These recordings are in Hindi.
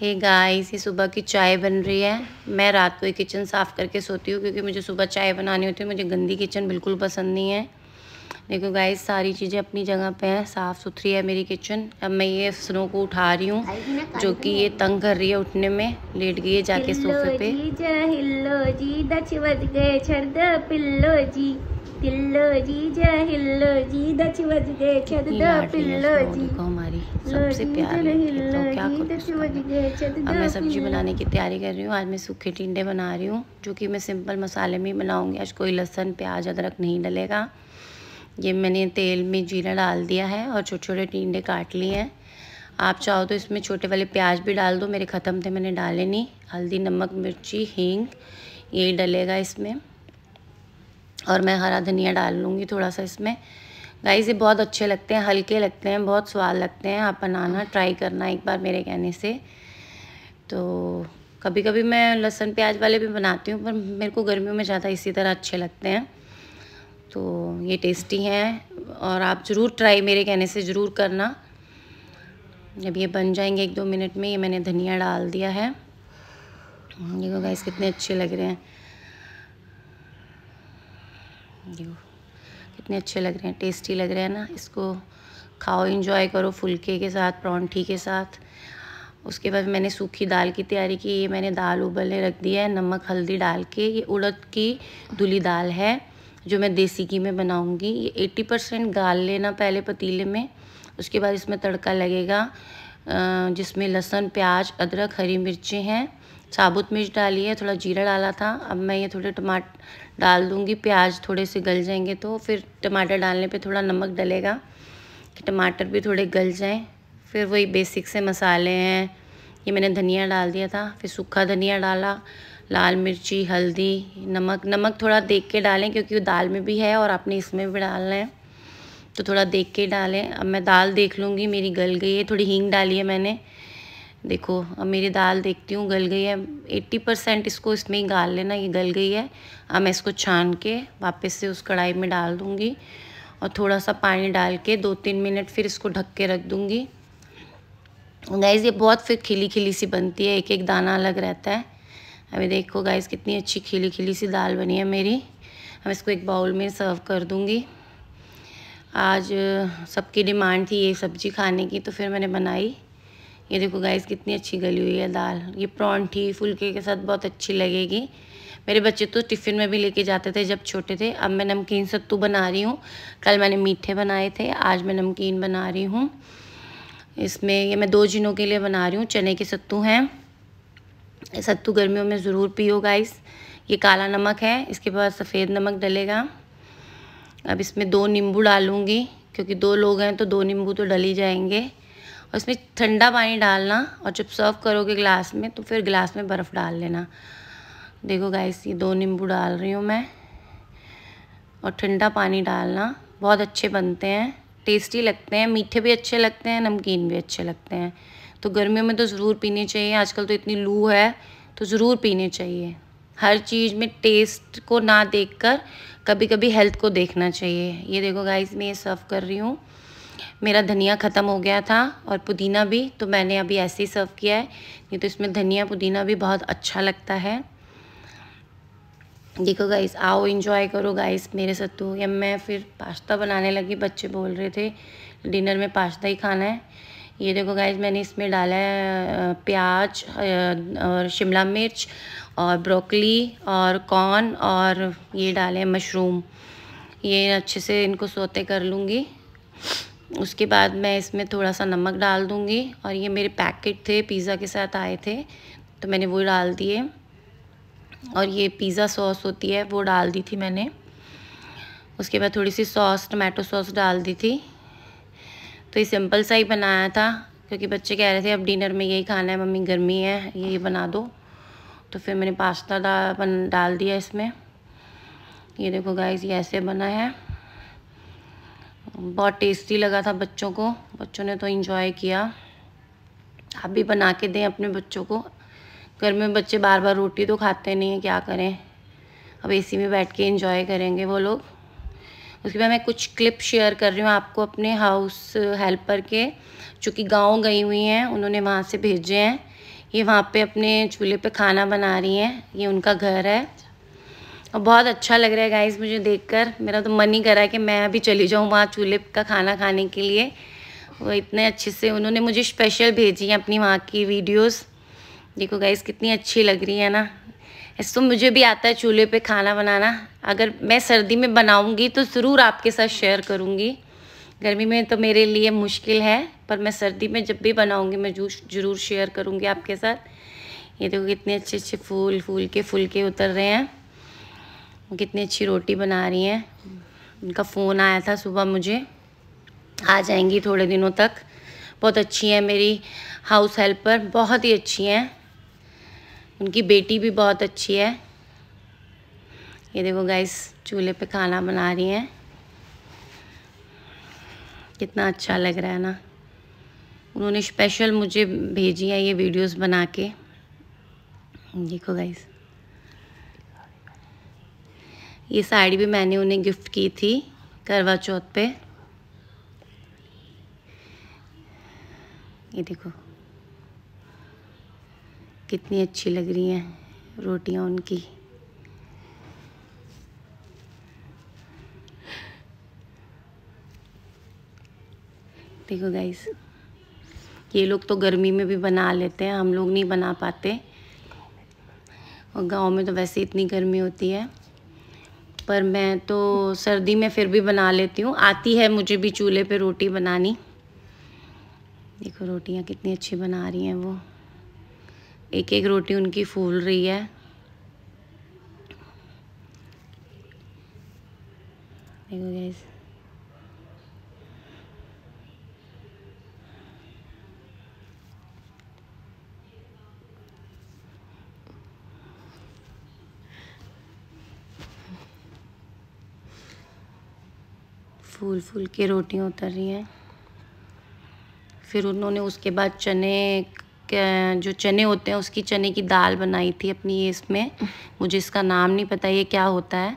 हे गाय गाइस ये सुबह की चाय बन रही है मैं रात को ही किचन साफ़ करके सोती हूँ क्योंकि मुझे सुबह चाय बनानी होती है मुझे गंदी किचन बिल्कुल पसंद नहीं है देखो गाइस सारी चीज़ें अपनी जगह पे हैं साफ़ सुथरी है मेरी किचन अब मैं ये स्नो को उठा रही हूँ जो कि ये तंग कर रही है उठने में लेट गई है जाके सोफे पे पिल्लो जी जहिल्लो जी गए द पिल्लो जी हमारी सबसे अब मैं सब्जी बनाने की तैयारी कर रही हूँ आज मैं सूखे टिंडे बना रही हूँ जो कि मैं सिंपल मसाले में बनाऊँगी आज कोई लहसुन प्याज अदरक नहीं डलेगा ये मैंने तेल में जीरा डाल दिया है और छोटे छोटे टिंडे काट लिए हैं आप चाहो तो इसमें छोटे वाले प्याज भी डाल दो मेरे ख़त्म थे मैंने डाले नहीं हल्दी नमक मिर्ची हींग यही डलेगा इसमें और मैं हरा धनिया डाल लूँगी थोड़ा सा इसमें गाइज ये बहुत अच्छे लगते हैं हल्के लगते हैं बहुत स्वाद लगते हैं आप बनाना ट्राई करना एक बार मेरे कहने से तो कभी कभी मैं लहसुन प्याज वाले भी बनाती हूँ पर मेरे को गर्मियों में ज़्यादा इसी तरह अच्छे लगते हैं तो ये टेस्टी हैं और आप ज़रूर ट्राई मेरे कहने से ज़रूर करना जब ये बन जाएंगे एक दो मिनट में ये मैंने धनिया डाल दिया है देखो गाइस कितने अच्छे लग रहे हैं यू कितने अच्छे लग रहे हैं टेस्टी लग रहे हैं ना इसको खाओ इन्जॉय करो फुलके के साथ परौंठी के साथ उसके बाद मैंने सूखी दाल की तैयारी की ये मैंने दाल उबलने रख दी है नमक हल्दी डाल के ये उड़द की धुली दाल है जो मैं देसी घी में बनाऊंगी ये एट्टी परसेंट गाल लेना पहले पतीले में उसके बाद इसमें तड़का लगेगा जिसमें लहसुन प्याज अदरक हरी मिर्चें हैं साबुत मिर्च डाली है थोड़ा जीरा डाला था अब मैं ये थोड़े टमाटर डाल दूँगी प्याज थोड़े से गल जाएंगे तो फिर टमाटर डालने पे थोड़ा नमक डलेगा कि टमाटर भी थोड़े गल जाएं फिर वही बेसिक से मसाले हैं ये मैंने धनिया डाल दिया था फिर सूखा धनिया डाला लाल मिर्ची हल्दी नमक नमक थोड़ा देख के डालें क्योंकि वो दाल में भी है और आपने इसमें भी डालना है तो थोड़ा देख के डालें अब मैं दाल देख लूँगी मेरी गल गई है थोड़ी हींग डाली है मैंने देखो अब मेरी दाल देखती हूँ गल गई है एट्टी परसेंट इसको इसमें ही गाल लेना ये गल गई है अब मैं इसको छान के वापस से उस कढ़ाई में डाल दूँगी और थोड़ा सा पानी डाल के दो तीन मिनट फिर इसको ढक के रख दूँगी गाइज़ ये बहुत फिर खिली खिली सी बनती है एक एक दाना अलग रहता है अभी देखो गाइज़ कितनी अच्छी खिली खिली सी दाल बनी है मेरी अब इसको एक बाउल में सर्व कर दूँगी आज सबकी डिमांड थी ये सब्ज़ी खाने की तो फिर मैंने बनाई ये देखो गाइस कितनी अच्छी गली हुई है दाल ये थी फुलके के साथ बहुत अच्छी लगेगी मेरे बच्चे तो टिफ़िन में भी लेके जाते थे जब छोटे थे अब मैं नमकीन सत्तू बना रही हूँ कल मैंने मीठे बनाए थे आज मैं नमकीन बना रही हूँ इसमें ये मैं दो जिनों के लिए बना रही हूँ चने के सत्तू हैं सत्तू गर्मियों में ज़रूर पियो गाइस ये काला नमक है इसके बाद सफ़ेद नमक डलेगा अब इसमें दो नींबू डालूँगी क्योंकि दो लोग हैं तो दो नींबू तो डल ही जाएंगे और इसमें ठंडा पानी डालना और जब सर्व करोगे ग्लास में तो फिर ग्लास में बर्फ़ डाल लेना देखो गाइस ये दो नींबू डाल रही हूँ मैं और ठंडा पानी डालना बहुत अच्छे बनते हैं टेस्टी लगते हैं मीठे भी अच्छे लगते हैं नमकीन भी अच्छे लगते हैं तो गर्मियों में तो ज़रूर पीने चाहिए आजकल तो इतनी लू है तो ज़रूर पीने चाहिए हर चीज़ में टेस्ट को ना देखकर कभी कभी हेल्थ को देखना चाहिए ये देखो गाइस मैं ये सर्व कर रही हूँ मेरा धनिया ख़त्म हो गया था और पुदीना भी तो मैंने अभी ऐसे ही सर्व किया है नहीं तो इसमें धनिया पुदीना भी बहुत अच्छा लगता है देखो गाइस आओ इन्जॉय करो गाइस मेरे सत्तू या मैं फिर पास्ता बनाने लगी बच्चे बोल रहे थे डिनर में पास्ता ही खाना है ये देखो गाइस मैंने इसमें डाला है प्याज और शिमला मिर्च और ब्रोकली और कॉर्न और ये डाले मशरूम ये अच्छे से इनको सोते कर लूँगी उसके बाद मैं इसमें थोड़ा सा नमक डाल दूँगी और ये मेरे पैकेट थे पिज़्ज़ा के साथ आए थे तो मैंने वो डाल दिए और ये पिज़्ज़ा सॉस होती है वो डाल दी थी मैंने उसके बाद थोड़ी सी सॉस टमाटो सॉस डाल दी थी तो ये सिंपल सा ही बनाया था क्योंकि बच्चे कह रहे थे अब डिनर में यही खाना है मम्मी गर्मी है यही बना दो तो फिर मैंने पास्ता डाल डाल दिया इसमें ये देखो गाइस ये ऐसे बना है बहुत टेस्टी लगा था बच्चों को बच्चों ने तो इन्जॉय किया आप भी बना के दें अपने बच्चों को घर में बच्चे बार बार रोटी तो खाते नहीं हैं क्या करें अब एसी में बैठ के इन्जॉय करेंगे वो लोग उसके बाद मैं कुछ क्लिप शेयर कर रही हूँ आपको अपने हाउस हेल्पर के चूँकि गांव गाँव गई हुई हैं उन्होंने वहाँ से भेजे हैं ये वहाँ पे अपने चूल्हे पे खाना बना रही हैं ये उनका घर है और बहुत अच्छा लग रहा है गाइस मुझे देखकर मेरा तो मन ही कर रहा है कि मैं अभी चली जाऊँ वहाँ चूल्हे का खाना खाने के लिए वो इतने अच्छे से उन्होंने मुझे स्पेशल भेजी हैं अपनी वहाँ की वीडियोस देखो गाइस कितनी अच्छी लग रही है ना ऐसे तो मुझे भी आता है चूल्हे पे खाना बनाना अगर मैं सर्दी में बनाऊँगी तो ज़रूर आपके साथ शेयर करूँगी गर्मी में तो मेरे लिए मुश्किल है पर मैं सर्दी में जब भी बनाऊँगी मैं ज़रूर शेयर करूँगी आपके साथ ये देखो कितने अच्छे अच्छे फूल फूल के फुल के उतर रहे हैं वो कितनी अच्छी रोटी बना रही हैं उनका फ़ोन आया था सुबह मुझे आ जाएंगी थोड़े दिनों तक बहुत अच्छी हैं मेरी हाउस हेल्पर बहुत ही अच्छी हैं उनकी बेटी भी बहुत अच्छी है ये देखो गाइस चूल्हे पे खाना बना रही हैं कितना अच्छा लग रहा है ना उन्होंने स्पेशल मुझे भेजी है ये वीडियोस बना के देखो गाइस ये साड़ी भी मैंने उन्हें गिफ्ट की थी करवा चौथ पे ये देखो कितनी अच्छी लग रही हैं रोटियां उनकी देखो गाइस ये लोग तो गर्मी में भी बना लेते हैं हम लोग नहीं बना पाते और गांव में तो वैसे इतनी गर्मी होती है पर मैं तो सर्दी में फिर भी बना लेती हूँ आती है मुझे भी चूल्हे पे रोटी बनानी देखो रोटियाँ कितनी अच्छी बना रही हैं वो एक एक रोटी उनकी फूल रही है देखो गैस फूल फूल के रोटियाँ उतर रही हैं फिर उन्होंने उसके बाद चने जो चने होते हैं उसकी चने की दाल बनाई थी अपनी ये इसमें मुझे इसका नाम नहीं पता ये क्या होता है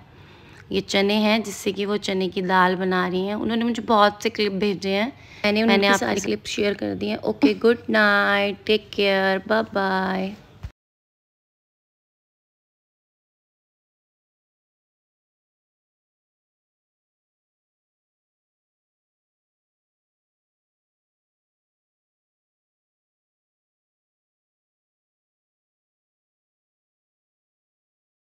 ये चने हैं जिससे कि वो चने की दाल बना रही हैं उन्होंने मुझे बहुत से क्लिप भेजे हैं मैंने मैंने आपके क्लिप शेयर कर दिए okay good night take care bye bye